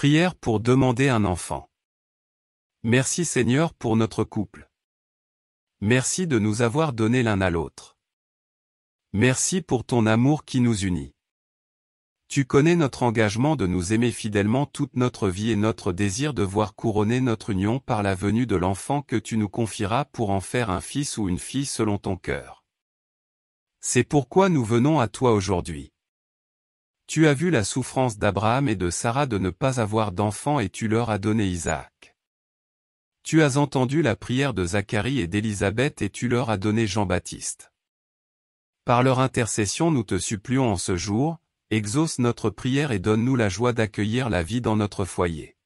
Prière pour demander un enfant. Merci Seigneur pour notre couple. Merci de nous avoir donné l'un à l'autre. Merci pour ton amour qui nous unit. Tu connais notre engagement de nous aimer fidèlement toute notre vie et notre désir de voir couronner notre union par la venue de l'enfant que tu nous confieras pour en faire un fils ou une fille selon ton cœur. C'est pourquoi nous venons à toi aujourd'hui. Tu as vu la souffrance d'Abraham et de Sarah de ne pas avoir d'enfant et tu leur as donné Isaac. Tu as entendu la prière de Zacharie et d'Élisabeth et tu leur as donné Jean-Baptiste. Par leur intercession nous te supplions en ce jour, exauce notre prière et donne-nous la joie d'accueillir la vie dans notre foyer.